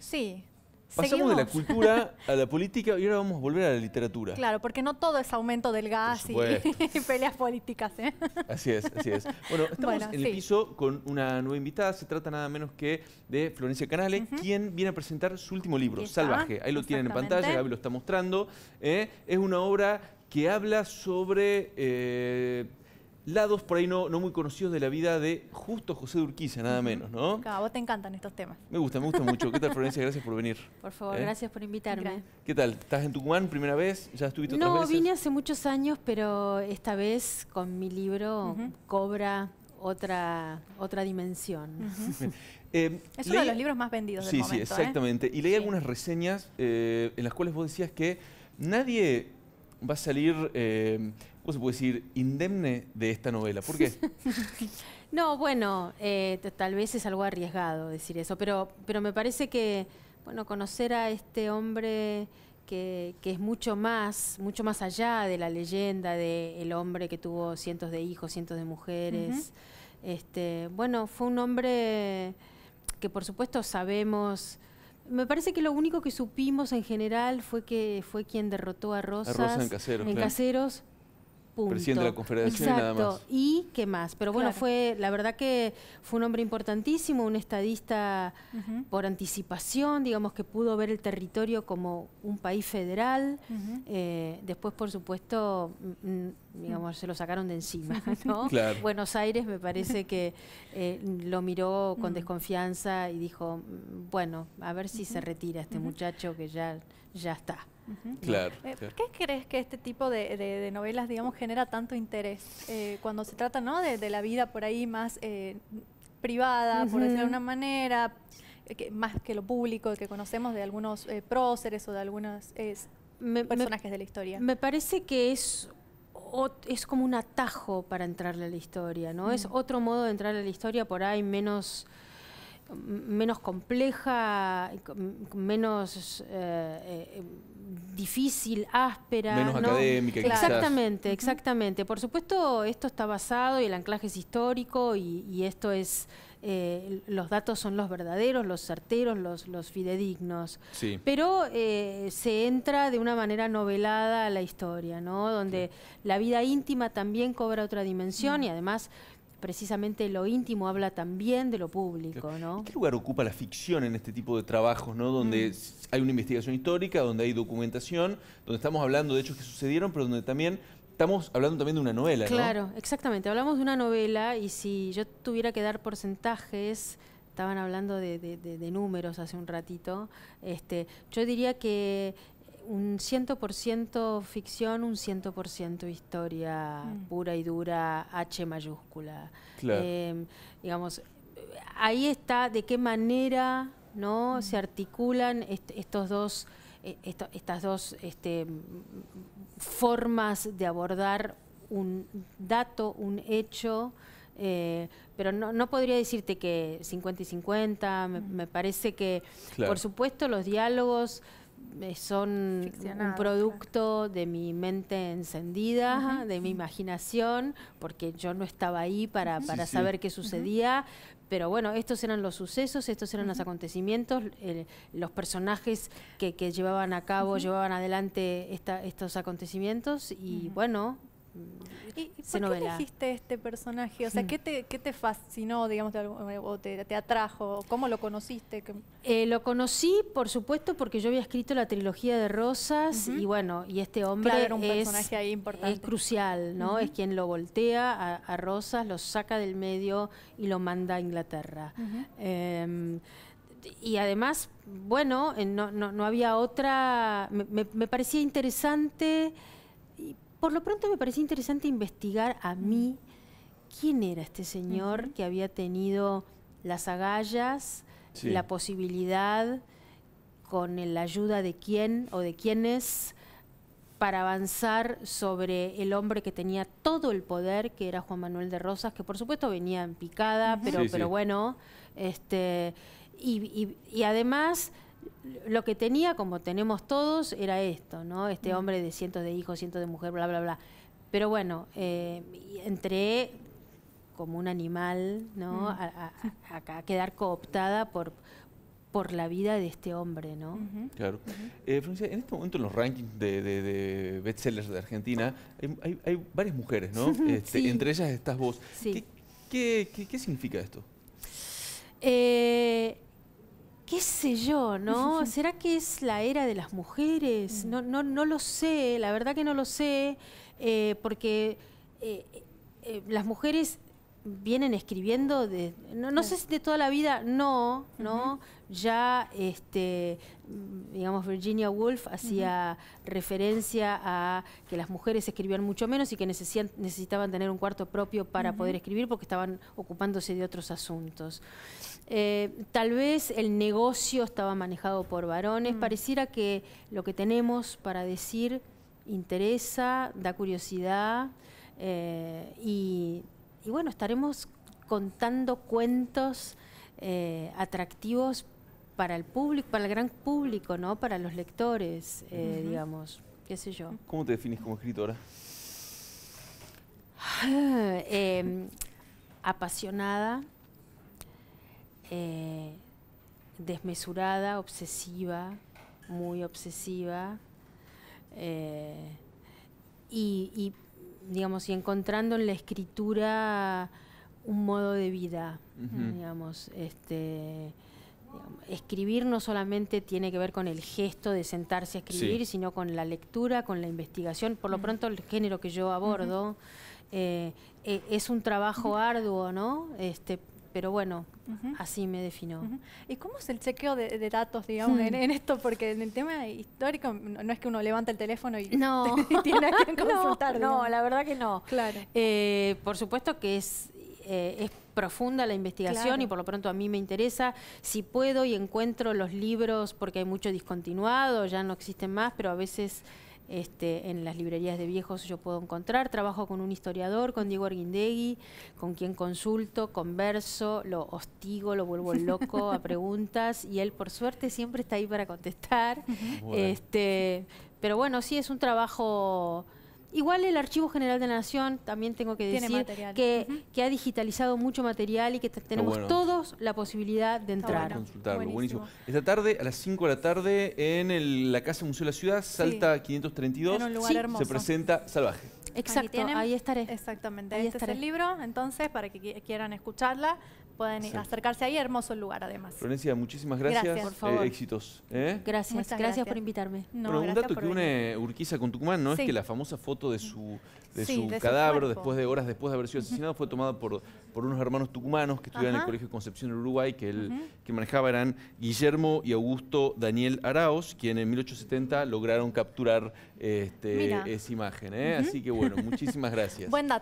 Sí. Pasamos de la cultura a la política y ahora vamos a volver a la literatura. Claro, porque no todo es aumento del gas y, peleas políticas. ¿eh? Así es, así es. Bueno, estamos en el piso con una nueva invitada. Se trata nada menos que de Florencia Canale, quien viene a presentar su último libro, Salvaje. Ahí lo tienen en pantalla, Gaby lo está mostrando. Eh. Es una obra que habla sobre... Eh, lados por ahí no, muy conocidos de la vida de justo José Durquiza, nada menos, ¿no? Claro, a vos te encantan estos temas. Me gusta, me gusta mucho. ¿Qué tal, Florencia? Gracias por venir. Por favor, ¿eh? gracias por invitarme. ¿Qué tal? ¿Estás en Tucumán primera vez? ¿Ya estuviste no, otras veces? No, vine hace muchos años, pero esta vez con mi libro cobra otra, otra dimensión. es uno de los libros más vendidos del momento. Sí, sí, ¿eh? exactamente. Y leí algunas reseñas eh, en las cuales vos decías que nadie va a salir ¿cómo se puede decir? Indemne de esta novela. ¿Por qué? no, bueno, eh, tal vez es algo arriesgado decir eso, pero, pero me parece que, bueno, conocer a este hombre que, es mucho más, mucho más allá de la leyenda del hombre que tuvo cientos de hijos, cientos de mujeres. Este, bueno, fue un hombre que por supuesto sabemos. Me parece que lo único que supimos en general fue que fue quien derrotó a Rosas Rosa en, caseros, caseros Presidente de la Confederación y nada más. ¿Y qué más? Pero bueno, fue, la verdad que fue un hombre importantísimo, un estadista por anticipación, digamos que pudo ver el territorio como un país federal. Eh, después, por supuesto, mm, mm, digamos, se lo sacaron de encima. Buenos Aires me parece que eh, lo miró con mm. desconfianza y dijo, mm, bueno, a ver si se retira este muchacho que ya, ya está. Eh, claro, qué crees que este tipo de, novelas, digamos, genera tanto interés eh, cuando se trata de, la vida por ahí más privada, por decirlo de una manera, más que lo público que conocemos de algunos próceres o de algunos personajes de la historia? Me parece que es es como un atajo para entrarle a la historia, ¿no? Es mm. otro modo de entrarle a la historia por ahí menos menos compleja, menos eh, eh, difícil, áspera. Menos académica, Exactamente, exactamente. Por supuesto, esto está basado y el anclaje es histórico y, esto es... Eh, los datos son los verdaderos, los certeros, los, los fidedignos. Sí. Pero se entra de una manera novelada a la historia, ¿no? Donde la vida íntima también cobra otra dimensión mm. y además precisamente lo íntimo habla también de lo público, ¿no? ¿Qué lugar ocupa la ficción en este tipo de trabajos, ¿no? Donde mm. hay una investigación histórica, donde hay documentación, donde estamos hablando de hechos que sucedieron, pero donde también estamos hablando también de una novela, Claro, exactamente. Hablamos de una novela y si yo tuviera que dar porcentajes estaban hablando de, de, números hace un ratito. Este, yo diría que un 100% ficción, un 100% historia mm. pura y dura, H mayúscula. Em, digamos, ahí está de qué manera ¿no? Mm. se articulan estos dos, e, estas dos este, formas de abordar un dato, un hecho. Eh, pero no, podría decirte que 50 y 50, mm. me, parece que, por supuesto, los diálogos eh, son un producto de mi mente encendida, de mi imaginación, porque yo no estaba ahí para, saber qué sucedía. Pero bueno, estos eran los sucesos, estos eran los acontecimientos, los personajes que, que, llevaban a cabo, llevaban adelante esta, estos acontecimientos y bueno, ¿Y, por qué elegiste este personaje? O sea, ¿qué te, fascinó, digamos, o te, atrajo? ¿Cómo lo conociste? Eh, lo conocí, por supuesto, porque yo había escrito la trilogía de Rosas y bueno, y este hombre era un es, personaje importante. crucial, ¿no? Es quien lo voltea a, Rosas, lo saca del medio y lo manda a Inglaterra. Em, y además, bueno, eh, no, había otra, me, me parecía interesante por lo pronto me parecía interesante investigar a mm. mí quién era este señor que había tenido las agallas, la posibilidad, con la ayuda de quién o de quiénes, para avanzar sobre el hombre que tenía todo el poder, que era Juan Manuel de Rosas, que por supuesto venía en picada, pero, bueno, este, y además lo que tenía, como tenemos todos, era esto, ¿no? Este mm. hombre de cientos de hijos, cientos de mujeres, bla, bla, bla. Pero bueno, eh, entré como un animal, ¿no? Mm. A, quedar cooptada por, por la vida de este hombre, ¿no? Claro. Eh, Francia, en este momento en los rankings de, de, de bestsellers de Argentina hay, varias mujeres, ¿no? Este, entre ellas estás vos. ¿Qué, significa esto? Eh, qué sé yo, ¿no? ¿Será que es la era de las mujeres? Mm. No, no, no lo sé, la verdad que no lo sé, eh, porque eh, eh, las mujeres vienen escribiendo de, no, sé si de toda la vida, no, no. Ya, este, digamos, Virginia Woolf hacía referencia a que las mujeres escribían mucho menos y que necesitaban tener un cuarto propio para poder escribir porque estaban ocupándose de otros asuntos. Eh, tal vez el negocio estaba manejado por varones. Mm. Pareciera que lo que tenemos para decir interesa, da curiosidad eh, y y bueno, estaremos contando cuentos eh, atractivos para el público, para el gran público, ¿no? Para los lectores, eh, digamos, qué sé yo. ¿Cómo te definís como escritora? Em, apasionada, eh, desmesurada, obsesiva, muy obsesiva. y, digamos, y encontrando en la escritura un modo de vida, este, digamos, escribir no solamente tiene que ver con el gesto de sentarse a escribir, sino con la lectura, con la investigación. Por lo pronto, el género que yo abordo eh, e, es un trabajo arduo, ¿no? Este, pero bueno, así me defino. ¿Y cómo es el chequeo de, datos, digamos, mm. en, esto? Porque en el tema histórico no es que uno levanta el teléfono y, no. tiene que consultar. no, la verdad que no. Claro. Eh, por supuesto que es, eh, es profunda la investigación y por lo pronto a mí me interesa. Si puedo y encuentro los libros, porque hay mucho discontinuado, ya no existen más, pero a veces este, en las librerías de viejos yo puedo encontrar. Trabajo con un historiador, con Diego Arguindegui, con quien consulto, converso, lo hostigo, lo vuelvo loco a preguntas y él por suerte siempre está ahí para contestar. Este, pero bueno, sí es un trabajo... Igual el Archivo General de la Nación, también tengo que decir, que, ha digitalizado mucho material y que tenemos todos la posibilidad de entrar. Bueno. Consultarlo, buenísimo. Esta tarde, a las 5 de la tarde, en la Casa Museo de la Ciudad, Salta 532, se presenta Salvaje. Exacto, ahí, estaré. Exactamente, ahí este es el libro, entonces, para que quieran escucharla, pueden acercarse ahí, hermoso el lugar además. Florencia, muchísimas gracias. gracias. Por favor. Eh, éxitos. ¿eh? Gracias, gracias, por invitarme. No, un dato que une Urquiza con Tucumán, ¿no? Es que la famosa foto de su, de su cadáver después de horas después de haber sido asesinado. Fue tomado por, por unos hermanos tucumanos que estudiaban en el Colegio de Concepción en Uruguay, que él que manejaba eran Guillermo y Augusto Daniel Araos, quienes en 1870 lograron capturar este, esa imagen. ¿eh? Así que bueno, muchísimas gracias. Buen